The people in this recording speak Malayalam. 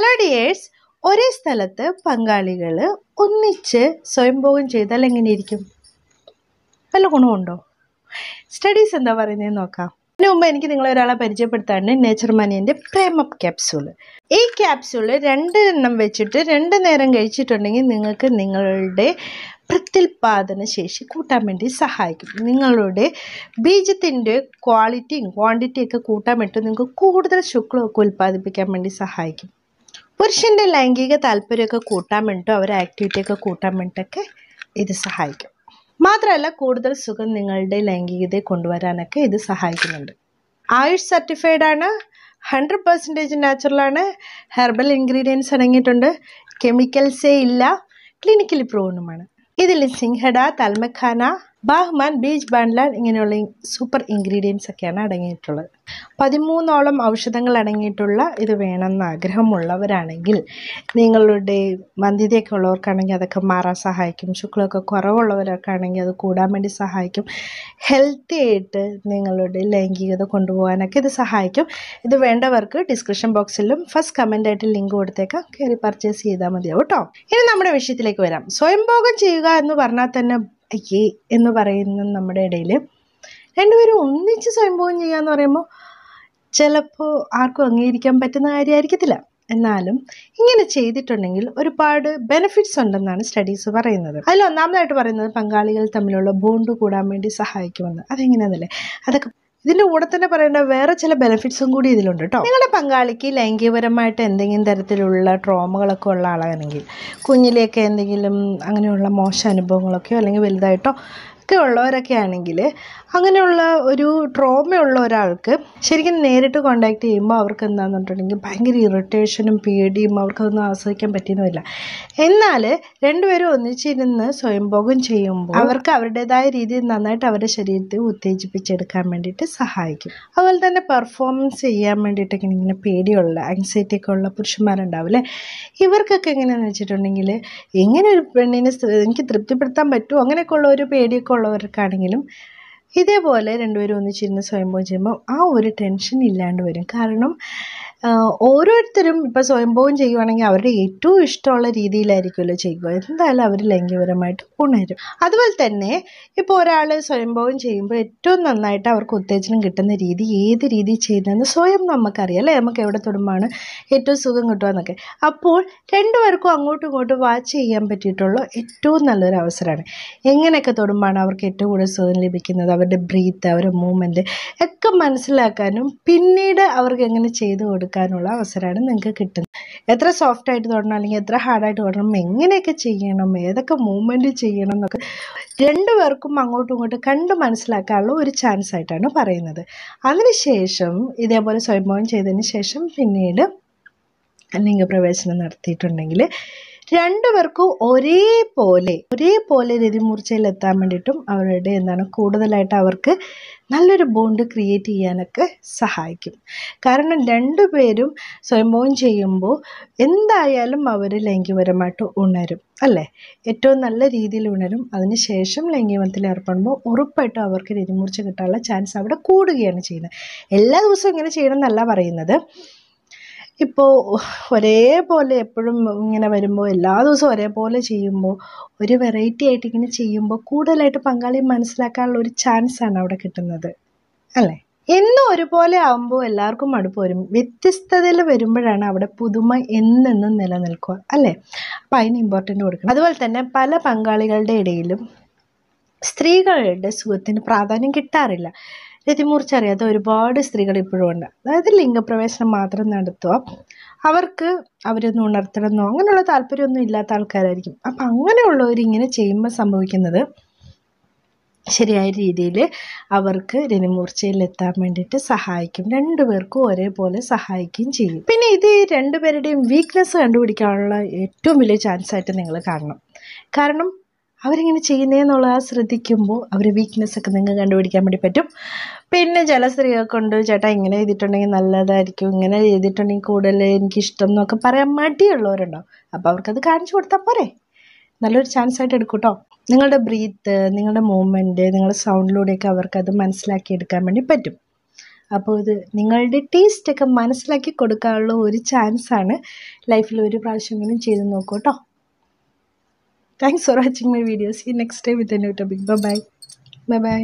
ഹലോ ഡിയേഴ്സ് ഒരേ സ്ഥലത്ത് പങ്കാളികൾ ഒന്നിച്ച് സ്വയംഭോഗം ചെയ്താൽ എങ്ങനെയിരിക്കും വല്ല ഗുണമുണ്ടോ സ്റ്റഡീസ് എന്താ പറയുന്നത് നോക്കാം അതിന് മുമ്പ് എനിക്ക് നിങ്ങളെ ഒരാളെ പരിചയപ്പെടുത്താണ് നേച്ചർ മനിയൻ്റെ പ്രേമപ്പ് ക്യാപ്സ്യൂൾ ഈ രണ്ട് എണ്ണം വെച്ചിട്ട് രണ്ട് നേരം കഴിച്ചിട്ടുണ്ടെങ്കിൽ നിങ്ങൾക്ക് നിങ്ങളുടെ പ്രത്യുൽപാദന ശേഷി കൂട്ടാൻ വേണ്ടി സഹായിക്കും നിങ്ങളുടെ ബീജത്തിൻ്റെ ക്വാളിറ്റിയും ക്വാണ്ടിറ്റിയൊക്കെ കൂട്ടാൻ വേണ്ടി നിങ്ങൾക്ക് കൂടുതൽ ശുക്ലമൊക്കെ ഉൽപ്പാദിപ്പിക്കാൻ വേണ്ടി സഹായിക്കും പുരുഷൻ്റെ ലൈംഗിക താല്പര്യമൊക്കെ കൂട്ടാൻ വേണ്ടിയിട്ടും അവരെ ആക്ടിവിറ്റിയൊക്കെ കൂട്ടാൻ വേണ്ടിയിട്ടൊക്കെ ഇത് സഹായിക്കും മാത്രമല്ല കൂടുതൽ സുഖം നിങ്ങളുടെ ലൈംഗികതയെ കൊണ്ടുവരാനൊക്കെ ഇത് സഹായിക്കുന്നുണ്ട് ആയുഷ് സർട്ടിഫൈഡ് ആണ് ഹൺഡ്രഡ് പെർസെൻറ്റേജ് നാച്ചുറലാണ് ഹെർബൽ ഇൻഗ്രീഡിയൻസ് അടങ്ങിയിട്ടുണ്ട് കെമിക്കൽസേ ഇല്ല ക്ലിനിക്കലി പ്രൂവണുമാണ് ഇതിൽ സിംഹഡ തൽമഖാന ബാഹ്മാൻ ബീച്ച് ബാൻഡ്ലാൻ ഇങ്ങനെയുള്ള സൂപ്പർ ഇൻഗ്രീഡിയൻസ് ഒക്കെയാണ് അടങ്ങിയിട്ടുള്ളത് പതിമൂന്നോളം ഔഷധങ്ങൾ അടങ്ങിയിട്ടുള്ള ഇത് വേണമെന്ന് ആഗ്രഹമുള്ളവരാണെങ്കിൽ നിങ്ങളുടെ മന്ദിതയൊക്കെ ഉള്ളവർക്കാണെങ്കിൽ അതൊക്കെ മാറാൻ സഹായിക്കും ശുക്ലമൊക്കെ കുറവുള്ളവരൊക്കെ ആണെങ്കിൽ അത് കൂടാൻ വേണ്ടി സഹായിക്കും ഹെൽത്തി ആയിട്ട് നിങ്ങളുടെ ലൈംഗികത കൊണ്ടുപോകാനൊക്കെ ഇത് സഹായിക്കും ഇത് വേണ്ടവർക്ക് ഡിസ്ക്രിപ്ഷൻ ബോക്സിലും ഫസ്റ്റ് കമൻ്റായിട്ട് ലിങ്ക് കൊടുത്തേക്കാം കയറി പർച്ചേസ് ചെയ്താൽ മതിയാവും കേട്ടോ ഇനി നമ്മുടെ വിഷയത്തിലേക്ക് വരാം സ്വയംഭോഗം ചെയ്യുക എന്ന് പറഞ്ഞാൽ തന്നെ അയ്യേ എന്ന് പറയുന്നത് നമ്മുടെ ഇടയിൽ രണ്ടുപേരും ഒന്നിച്ച് സ്വയംഭവം ചെയ്യുക എന്ന് പറയുമ്പോൾ ചിലപ്പോൾ ആർക്കും അംഗീകരിക്കാൻ പറ്റുന്ന കാര്യമായിരിക്കത്തില്ല എന്നാലും ഇങ്ങനെ ചെയ്തിട്ടുണ്ടെങ്കിൽ ഒരുപാട് ബെനിഫിറ്റ്സ് ഉണ്ടെന്നാണ് സ്റ്റഡീസ് പറയുന്നത് അതിൽ ഒന്നാമതായിട്ട് പറയുന്നത് പങ്കാളികൾ തമ്മിലുള്ള ബോണ്ട് കൂടാൻ വേണ്ടി സഹായിക്കുമെന്ന് അതെങ്ങനെയാണെന്നല്ലേ അതൊക്കെ ഇതിൻ്റെ കൂടെ തന്നെ പറയേണ്ട വേറെ ചില ബെനിഫിറ്റ്സും കൂടി ഇതിലുണ്ട് കേട്ടോ നിങ്ങളുടെ പങ്കാളിക്ക് ലൈംഗികപരമായിട്ട് എന്തെങ്കിലും തരത്തിലുള്ള ട്രോമകളൊക്കെ ഉള്ള ആളാണെങ്കിൽ കുഞ്ഞിലേക്ക് എന്തെങ്കിലും അങ്ങനെയുള്ള മോശം അനുഭവങ്ങളൊക്കെയോ അല്ലെങ്കിൽ വലുതായിട്ടോ ഒക്കെ ഉള്ളവരൊക്കെ ആണെങ്കിൽ അങ്ങനെയുള്ള ഒരു ട്രോമയുള്ള ഒരാൾക്ക് ശരിക്കും നേരിട്ട് കോണ്ടാക്ട് ചെയ്യുമ്പോൾ അവർക്ക് എന്താണെന്ന് പറഞ്ഞിട്ടുണ്ടെങ്കിൽ ഭയങ്കര ഇറിറ്റേഷനും പേടിയും അവർക്കൊന്നും ആസ്വദിക്കാൻ പറ്റുന്നില്ല എന്നാൽ രണ്ടുപേരും ഒന്നിച്ചിരുന്ന് സ്വയംഭോഗം ചെയ്യുമ്പോൾ അവർക്ക് അവരുടേതായ രീതിയിൽ നന്നായിട്ട് അവരുടെ ശരീരത്തെ ഉത്തേജിപ്പിച്ചെടുക്കാൻ വേണ്ടിയിട്ട് സഹായിക്കും അതുപോലെ തന്നെ പെർഫോമൻസ് ചെയ്യാൻ വേണ്ടിയിട്ടൊക്കെ ഇങ്ങനെ പേടിയുള്ള ആൻസൈറ്റി ഒക്കെ ഉള്ള അല്ലേ ഇവർക്കൊക്കെ എങ്ങനെയാണെന്ന് വെച്ചിട്ടുണ്ടെങ്കിൽ എങ്ങനെ ഒരു പെണ്ണിനെ എനിക്ക് തൃപ്തിപ്പെടുത്താൻ പറ്റുമോ അങ്ങനെയൊക്കെ ഉള്ള ഒരു പേടിയൊക്കെ ഉള്ളവർക്കാണെങ്കിലും ഇതേപോലെ രണ്ടുപേരും ഒന്നിച്ചിരുന്ന് സ്വയംഭോജനം ചെയ്യുമ്പോൾ ആ ഒരു ടെൻഷൻ ഇല്ലാണ്ട് വരും കാരണം ഓരോരുത്തരും ഇപ്പോൾ സ്വയംഭവം ചെയ്യുവാണെങ്കിൽ അവരുടെ ഏറ്റവും ഇഷ്ടമുള്ള രീതിയിലായിരിക്കുമല്ലോ ചെയ്യുക എന്തായാലും അവർ ലൈംഗികപരമായിട്ട് ഉണരും അതുപോലെ തന്നെ ഇപ്പോൾ ഒരാൾ സ്വയംഭവം ചെയ്യുമ്പോൾ ഏറ്റവും നന്നായിട്ട് അവർക്ക് ഉത്തേജനം കിട്ടുന്ന രീതി ഏത് രീതി ചെയ്യുന്നതെന്ന് സ്വയം നമുക്കറിയാം അല്ലേ നമുക്ക് എവിടെ തൊടുമ്പോൾ ഏറ്റവും സുഖം കിട്ടുക എന്നൊക്കെ അപ്പോൾ രണ്ടുപേർക്കും അങ്ങോട്ടും ഇങ്ങോട്ടും വാച്ച് ചെയ്യാൻ പറ്റിയിട്ടുള്ള ഏറ്റവും നല്ലൊരു അവസരമാണ് എങ്ങനെയൊക്കെ തൊടുമ്പോൾ അവർക്ക് ഏറ്റവും കൂടുതൽ സുഖം ലഭിക്കുന്നത് അവരുടെ ബ്രീത്ത് അവരുടെ മൂവ്മെൻറ്റ് ഒക്കെ മനസ്സിലാക്കാനും പിന്നീട് അവർക്ക് എങ്ങനെ ചെയ്തു കൊടുക്കും ചെയ്തെടുക്കാനുള്ള അവസരമാണ് നിങ്ങൾക്ക് കിട്ടുന്നത് എത്ര സോഫ്റ്റ് ആയിട്ട് തൊടണം അല്ലെങ്കിൽ എത്ര ഹാർഡായിട്ട് തൊടണം എങ്ങനെയൊക്കെ ചെയ്യണം ഏതൊക്കെ മൂവ്മെൻറ്റ് ചെയ്യണം എന്നൊക്കെ രണ്ടു പേർക്കും അങ്ങോട്ടും ഇങ്ങോട്ടും കണ്ട് മനസ്സിലാക്കാനുള്ള ഒരു ചാൻസ് ആയിട്ടാണ് പറയുന്നത് അതിനുശേഷം ഇതേപോലെ സ്വയംഭവം ചെയ്തതിന് ശേഷം പിന്നീട് ലിംഗപ്രവേശനം നടത്തിയിട്ടുണ്ടെങ്കിൽ രണ്ടുപേർക്കും ഒരേപോലെ ഒരേപോലെ എത്താൻ വേണ്ടിയിട്ടും അവരുടെ എന്താണ് കൂടുതലായിട്ട് അവർക്ക് നല്ലൊരു ബോണ്ട് ക്രിയേറ്റ് ചെയ്യാനൊക്കെ സഹായിക്കും കാരണം രണ്ടുപേരും സ്വയംഭവം ചെയ്യുമ്പോൾ എന്തായാലും അവർ ലൈംഗികപരമായിട്ട് ഉണരും അല്ലേ ഏറ്റവും നല്ല രീതിയിൽ ഉണരും അതിനുശേഷം ലൈംഗികത്തിൽ ഏർപ്പെടുമ്പോൾ ഉറപ്പായിട്ടും അവർക്ക് രതിമൂർച്ച കിട്ടാനുള്ള ചാൻസ് അവിടെ കൂടുകയാണ് ചെയ്യുന്നത് എല്ലാ ദിവസവും ഇങ്ങനെ ചെയ്യണം എന്നല്ല പറയുന്നത് ഇപ്പോൾ ഒരേപോലെ എപ്പോഴും ഇങ്ങനെ വരുമ്പോൾ എല്ലാ ദിവസവും ഒരേപോലെ ചെയ്യുമ്പോൾ ഒരു വെറൈറ്റി ആയിട്ട് ഇങ്ങനെ ചെയ്യുമ്പോൾ കൂടുതലായിട്ട് പങ്കാളിയെ മനസ്സിലാക്കാനുള്ള ഒരു ചാൻസാണ് അവിടെ കിട്ടുന്നത് അല്ലേ എന്നും ഒരുപോലെ ആകുമ്പോൾ എല്ലാവർക്കും മടുപ്പ് വരും വ്യത്യസ്തതയിൽ വരുമ്പോഴാണ് അവിടെ പുതുമ എന്നെന്നും നിലനിൽക്കുക അല്ലേ അപ്പം അതിന് ഇമ്പോർട്ടൻ്റ് കൊടുക്കണം അതുപോലെ തന്നെ പല പങ്കാളികളുടെ ഇടയിലും സ്ത്രീകളുടെ സുഖത്തിന് പ്രാധാന്യം കിട്ടാറില്ല അറിയാത്ത ഒരുപാട് സ്ത്രീകൾ ഇപ്പോഴും ഉണ്ട് അതായത് ലിംഗപ്രവേശനം മാത്രം നടത്തുക അവർക്ക് അവരൊന്നും ഉണർത്തണമെന്നോ അങ്ങനെയുള്ള താല്പര്യമൊന്നും ഇല്ലാത്ത ആൾക്കാരായിരിക്കും അപ്പം അങ്ങനെയുള്ളവർ ഇങ്ങനെ ചെയ്യുമ്പോൾ സംഭവിക്കുന്നത് ശരിയായ രീതിയിൽ അവർക്ക് എത്താൻ വേണ്ടിയിട്ട് സഹായിക്കും രണ്ടുപേർക്കും ഒരേപോലെ സഹായിക്കുകയും ചെയ്യും പിന്നെ ഇത് രണ്ടുപേരുടെയും വീക്ക്നെസ് കണ്ടുപിടിക്കാനുള്ള ഏറ്റവും വലിയ ചാൻസ് ആയിട്ട് നിങ്ങൾ കാണണം കാരണം അവരിങ്ങനെ ചെയ്യുന്നതെന്നുള്ളത് ശ്രദ്ധിക്കുമ്പോൾ അവരെ വീക്ക്നെസ് ഒക്കെ നിങ്ങൾക്ക് കണ്ടുപിടിക്കാൻ വേണ്ടി പറ്റും പിന്നെ ചില സ്ത്രീകൾക്കുണ്ട് ചേട്ടാ ഇങ്ങനെ ചെയ്തിട്ടുണ്ടെങ്കിൽ നല്ലതായിരിക്കും ഇങ്ങനെ ചെയ്തിട്ടുണ്ടെങ്കിൽ കൂടുതൽ എനിക്കിഷ്ടം എന്നൊക്കെ പറയാൻ മടിയുള്ളവരുണ്ടാവും അപ്പോൾ അവർക്കത് കാണിച്ചു കൊടുത്താൽ പോരെ നല്ലൊരു ചാൻസ് ആയിട്ട് എടുക്കും കേട്ടോ നിങ്ങളുടെ ബ്രീത്ത് നിങ്ങളുടെ മൂവ്മെൻറ്റ് നിങ്ങളുടെ സൗണ്ടിലൂടെയൊക്കെ അവർക്കത് എടുക്കാൻ വേണ്ടി പറ്റും അപ്പോൾ ഇത് നിങ്ങളുടെ ടേസ്റ്റൊക്കെ മനസ്സിലാക്കി കൊടുക്കാനുള്ള ഒരു ചാൻസാണ് ലൈഫിൽ ഒരു പ്രാവശ്യമെങ്കിലും ചെയ്ത് നോക്കൂ കേട്ടോ thanks for watching my videos ഈ next time with a topic bye bye by